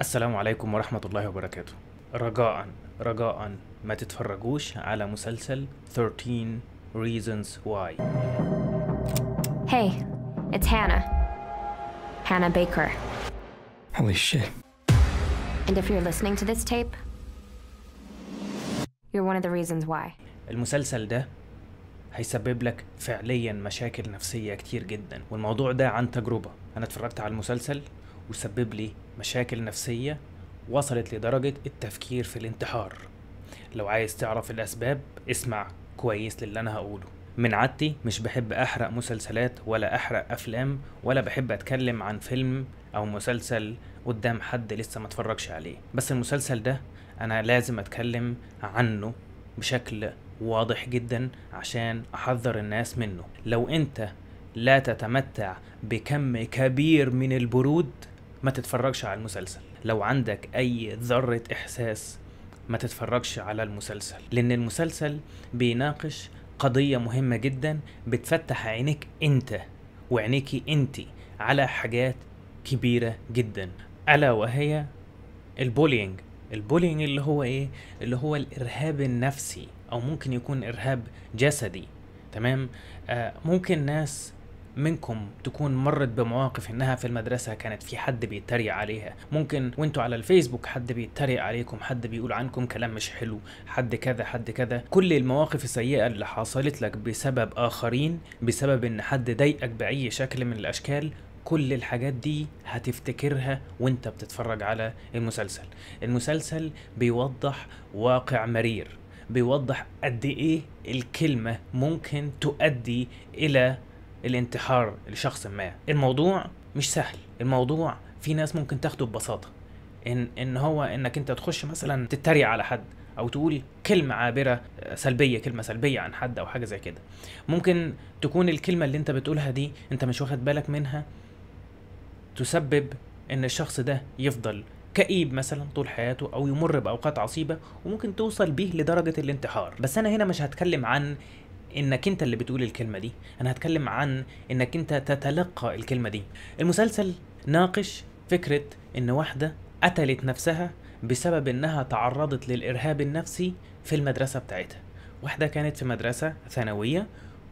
السلام عليكم ورحمة الله وبركاته رجاء رجاء ما تتفرجوش على مسلسل 13 Reasons Why Hey, it's Hannah Hannah Baker Holy shit And if you're listening to this tape You're one of the reasons why المسلسل ده هيسبب لك فعليا مشاكل نفسية كتير جدا والموضوع ده عن تجربة أنا اتفرجت على المسلسل وسبب لي مشاكل نفسية وصلت لدرجة التفكير في الانتحار لو عايز تعرف الأسباب اسمع كويس للي أنا هقوله من عادتي مش بحب أحرق مسلسلات ولا أحرق أفلام ولا بحب أتكلم عن فيلم أو مسلسل قدام حد لسه ما اتفرجش عليه بس المسلسل ده أنا لازم أتكلم عنه بشكل واضح جدا عشان أحذر الناس منه لو أنت لا تتمتع بكم كبير من البرود ما تتفرجش على المسلسل لو عندك اي ذره احساس ما تتفرجش على المسلسل لان المسلسل بيناقش قضيه مهمه جدا بتفتح عينيك انت وعينيكي انت على حاجات كبيره جدا الا وهي البولينج البولينج اللي هو ايه اللي هو الارهاب النفسي او ممكن يكون ارهاب جسدي تمام آه ممكن ناس منكم تكون مرت بمواقف انها في المدرسه كانت في حد بيتريق عليها ممكن وانتوا على الفيسبوك حد بيتريق عليكم حد بيقول عنكم كلام مش حلو حد كذا حد كذا كل المواقف السيئه اللي حصلت لك بسبب اخرين بسبب ان حد ضايقك باي شكل من الاشكال كل الحاجات دي هتفتكرها وانت بتتفرج على المسلسل المسلسل بيوضح واقع مرير بيوضح قد ايه الكلمه ممكن تؤدي الى الانتحار لشخص ما الموضوع مش سهل الموضوع في ناس ممكن تاخده ببساطه ان ان هو انك انت تخش مثلا تتريق على حد او تقول كلمه عابره سلبيه كلمه سلبيه عن حد او حاجه زي كده ممكن تكون الكلمه اللي انت بتقولها دي انت مش واخد بالك منها تسبب ان الشخص ده يفضل كئيب مثلا طول حياته او يمر باوقات عصيبه وممكن توصل بيه لدرجه الانتحار بس انا هنا مش هتكلم عن انك انت اللي بتقول الكلمه دي انا هتكلم عن انك انت تتلقى الكلمه دي المسلسل ناقش فكره ان واحده قتلت نفسها بسبب انها تعرضت للارهاب النفسي في المدرسه بتاعتها واحده كانت في مدرسه ثانويه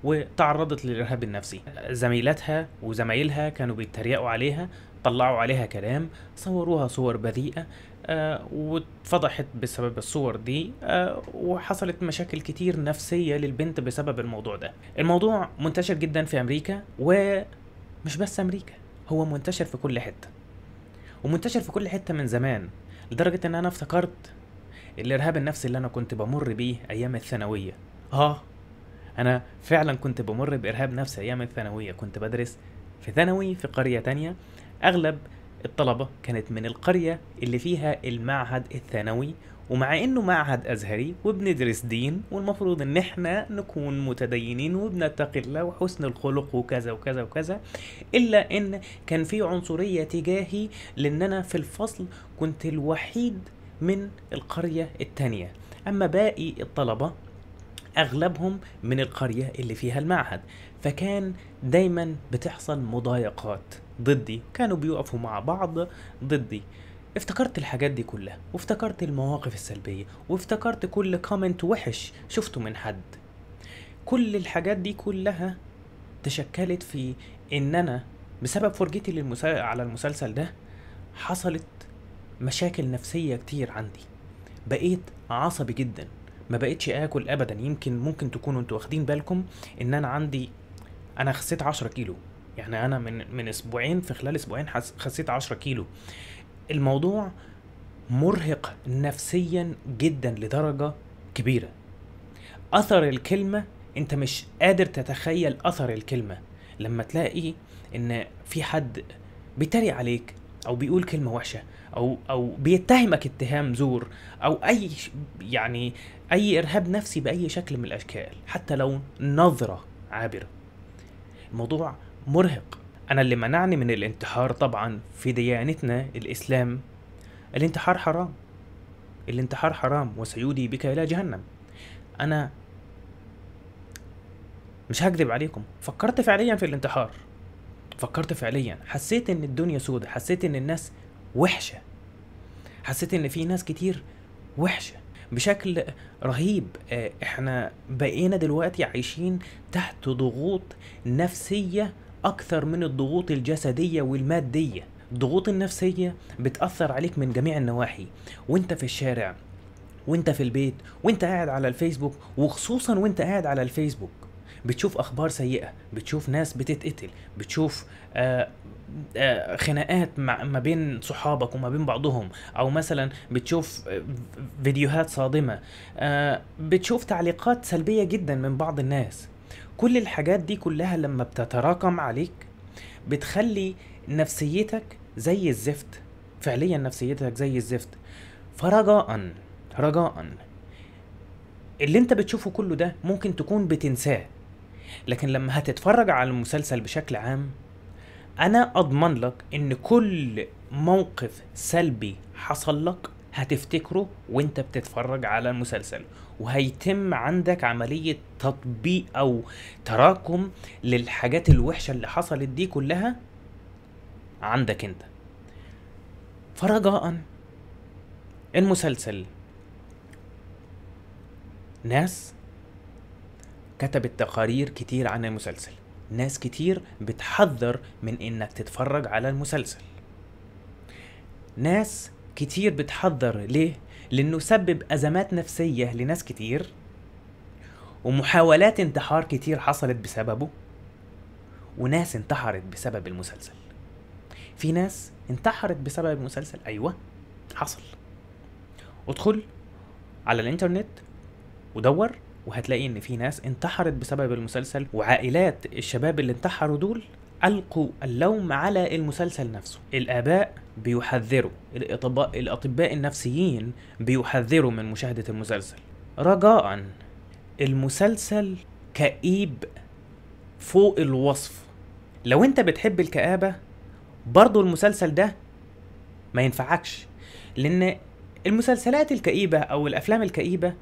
وتعرضت للإرهاب النفسي زميلاتها وزمايلها كانوا بيتريقوا عليها طلعوا عليها كلام صوروها صور بذيئة آه واتفضحت بسبب الصور دي آه وحصلت مشاكل كتير نفسية للبنت بسبب الموضوع ده الموضوع منتشر جدا في أمريكا ومش بس أمريكا هو منتشر في كل حتة ومنتشر في كل حتة من زمان لدرجة ان انا افتكرت الارهاب النفسي اللي انا كنت بمر بيه ايام الثانوية اه انا فعلا كنت بمر بارهاب نفسي ايام الثانويه كنت بدرس في ثانوي في قريه تانية اغلب الطلبه كانت من القريه اللي فيها المعهد الثانوي ومع انه معهد ازهري وبندرس دين والمفروض ان احنا نكون متدينين وبنتقي الله وحسن الخلق وكذا وكذا وكذا الا ان كان في عنصريه تجاهي لان انا في الفصل كنت الوحيد من القريه التانيه اما باقي الطلبه اغلبهم من القريه اللي فيها المعهد فكان دايما بتحصل مضايقات ضدي كانوا بيقفوا مع بعض ضدي افتكرت الحاجات دي كلها وافتكرت المواقف السلبيه وافتكرت كل كومنت وحش شفته من حد كل الحاجات دي كلها تشكلت في ان انا بسبب فرجتي للمسا... على المسلسل ده حصلت مشاكل نفسيه كتير عندي بقيت عصبي جدا ما بقتش اكل ابدا يمكن ممكن تكونوا انتوا واخدين بالكم ان انا عندي انا خسيت 10 كيلو يعني انا من من اسبوعين في خلال اسبوعين خسيت 10 كيلو الموضوع مرهق نفسيا جدا لدرجه كبيره اثر الكلمه انت مش قادر تتخيل اثر الكلمه لما تلاقي ان في حد بيتريق عليك او بيقول كلمه وحشه او او بيتهمك اتهام زور او اي يعني اي ارهاب نفسي باي شكل من الاشكال حتى لو نظره عابره الموضوع مرهق انا اللي منعني من الانتحار طبعا في ديانتنا الاسلام الانتحار حرام الانتحار حرام وسيودي بك الى جهنم انا مش هكذب عليكم فكرت فعليا في الانتحار فكرت فعليا حسيت ان الدنيا سودة حسيت ان الناس وحشة حسيت ان في ناس كتير وحشة بشكل رهيب آه، احنا بقينا دلوقتي عايشين تحت ضغوط نفسية اكثر من الضغوط الجسدية والمادية الضغوط النفسية بتأثر عليك من جميع النواحي وانت في الشارع وانت في البيت وانت قاعد على الفيسبوك وخصوصا وانت قاعد على الفيسبوك بتشوف اخبار سيئه بتشوف ناس بتتقتل بتشوف آه، آه، خناقات ما بين صحابك وما بين بعضهم او مثلا بتشوف آه، فيديوهات صادمه بتشوف تعليقات سلبيه جدا من بعض الناس كل الحاجات دي كلها لما بتتراكم عليك بتخلي نفسيتك زي الزفت فعليا نفسيتك زي الزفت فرجاء رجاء اللي انت بتشوفه كله ده ممكن تكون بتنساه لكن لما هتتفرج على المسلسل بشكل عام انا اضمن لك ان كل موقف سلبي حصل لك هتفتكره وانت بتتفرج على المسلسل وهيتم عندك عملية تطبيق او تراكم للحاجات الوحشة اللي حصلت دي كلها عندك انت فرجاء المسلسل ناس كتبت تقارير كتير عن المسلسل ناس كتير بتحذر من انك تتفرج على المسلسل ناس كتير بتحذر ليه لانه سبب ازمات نفسيه لناس كتير ومحاولات انتحار كتير حصلت بسببه وناس انتحرت بسبب المسلسل في ناس انتحرت بسبب المسلسل ايوه حصل ادخل على الانترنت ودور وهتلاقي ان في ناس انتحرت بسبب المسلسل وعائلات الشباب اللي انتحروا دول ألقوا اللوم على المسلسل نفسه الآباء بيحذروا الأطباء, الأطباء النفسيين بيحذروا من مشاهدة المسلسل رجاء المسلسل كئيب فوق الوصف لو انت بتحب الكآبة برضه المسلسل ده ما ينفعكش لأن المسلسلات الكئيبة أو الأفلام الكئيبة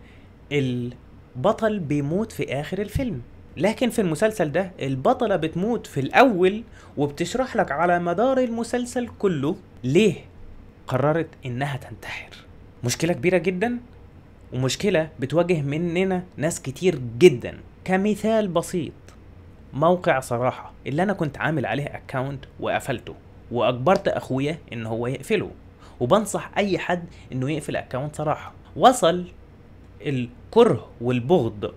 بطل بيموت في آخر الفيلم لكن في المسلسل ده البطلة بتموت في الأول وبتشرح لك على مدار المسلسل كله ليه قررت إنها تنتحر مشكلة كبيرة جدا ومشكلة بتواجه مننا ناس كتير جدا كمثال بسيط موقع صراحة اللي أنا كنت عامل عليه أكاونت وقفلته وأجبرت أخويا إن هو يقفله وبنصح أي حد إنه يقفل أكاونت صراحة وصل الكره والبغض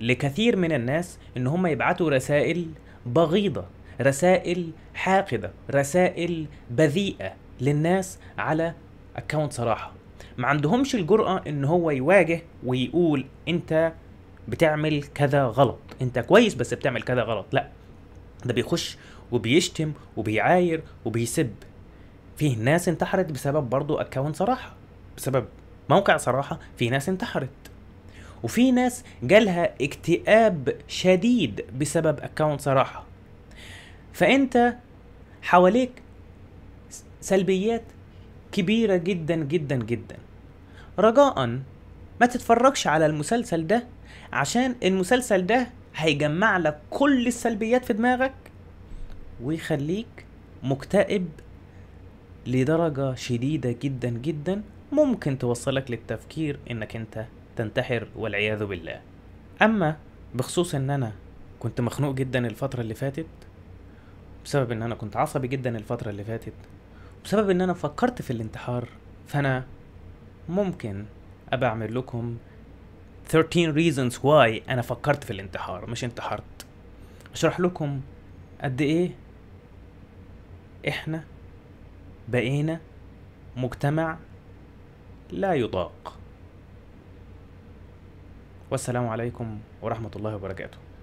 لكثير من الناس ان هم يبعتوا رسائل بغيضه رسائل حاقده رسائل بذيئه للناس على اكونت صراحه ما عندهمش الجرأة ان هو يواجه ويقول انت بتعمل كذا غلط انت كويس بس بتعمل كذا غلط لا ده بيخش وبيشتم وبيعاير وبيسب فيه ناس انتحرت بسبب برضو اكونت صراحة بسبب موقع صراحة في ناس انتحرت وفي ناس جالها اكتئاب شديد بسبب اكونت صراحة فانت حواليك سلبيات كبيرة جدا جدا جدا رجاء ما تتفرجش على المسلسل ده عشان المسلسل ده هيجمع لك كل السلبيات في دماغك ويخليك مكتئب لدرجة شديدة جدا جدا ممكن توصلك للتفكير انك انت تنتحر والعياذ بالله اما بخصوص ان انا كنت مخنوق جدا الفترة اللي فاتت بسبب ان انا كنت عصبي جدا الفترة اللي فاتت بسبب ان انا فكرت في الانتحار فانا ممكن ابقى اعمل لكم 13 reasons why انا فكرت في الانتحار مش انتحرت اشرح لكم قد ايه احنا بقينا مجتمع لا يطاق والسلام عليكم ورحمة الله وبركاته